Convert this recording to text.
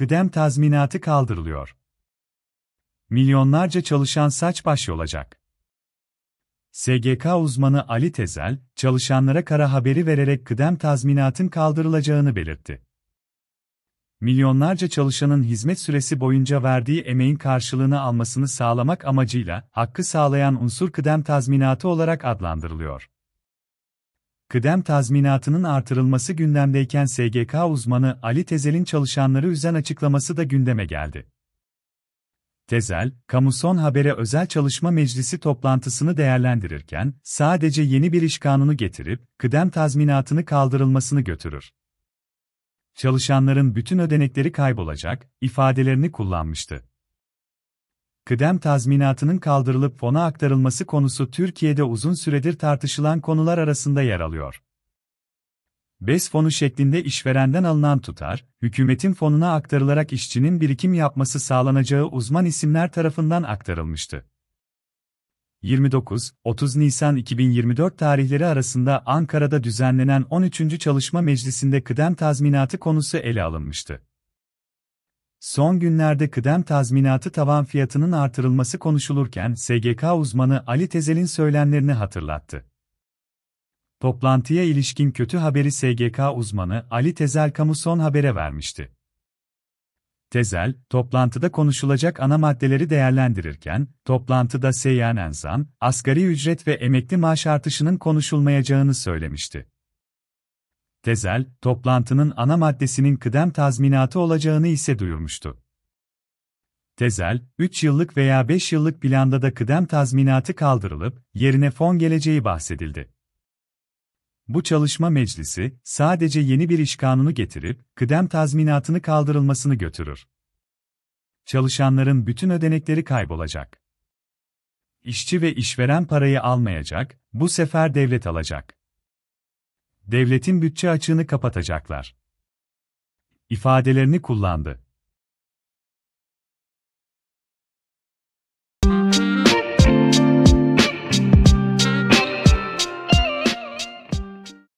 kıdem tazminatı kaldırılıyor. Milyonlarca çalışan saç baş olacak. SGK uzmanı Ali Tezel, çalışanlara kara haberi vererek kıdem tazminatın kaldırılacağını belirtti. Milyonlarca çalışanın hizmet süresi boyunca verdiği emeğin karşılığını almasını sağlamak amacıyla hakkı sağlayan unsur kıdem tazminatı olarak adlandırılıyor kıdem tazminatının artırılması gündemdeyken SGK uzmanı Ali Tezel'in çalışanları üzen açıklaması da gündeme geldi. Tezel, Kamuson Haber'e özel çalışma meclisi toplantısını değerlendirirken, sadece yeni bir iş kanunu getirip, kıdem tazminatını kaldırılmasını götürür. Çalışanların bütün ödenekleri kaybolacak, ifadelerini kullanmıştı kıdem tazminatının kaldırılıp fona aktarılması konusu Türkiye'de uzun süredir tartışılan konular arasında yer alıyor. BES fonu şeklinde işverenden alınan tutar, hükümetin fonuna aktarılarak işçinin birikim yapması sağlanacağı uzman isimler tarafından aktarılmıştı. 29-30 Nisan 2024 tarihleri arasında Ankara'da düzenlenen 13. Çalışma Meclisi'nde kıdem tazminatı konusu ele alınmıştı. Son günlerde kıdem tazminatı tavan fiyatının artırılması konuşulurken SGK uzmanı Ali Tezel'in söylemlerini hatırlattı. Toplantıya ilişkin kötü haberi SGK uzmanı Ali Tezel kamu son habere vermişti. Tezel, toplantıda konuşulacak ana maddeleri değerlendirirken, toplantıda seyyan enzam, asgari ücret ve emekli maaş artışının konuşulmayacağını söylemişti. Tezel, toplantının ana maddesinin kıdem tazminatı olacağını ise duyurmuştu. Tezel, 3 yıllık veya 5 yıllık planda da kıdem tazminatı kaldırılıp, yerine fon geleceği bahsedildi. Bu çalışma meclisi, sadece yeni bir iş kanunu getirip, kıdem tazminatını kaldırılmasını götürür. Çalışanların bütün ödenekleri kaybolacak. İşçi ve işveren parayı almayacak, bu sefer devlet alacak devletin bütçe açığını kapatacaklar ifadelerini kullandı.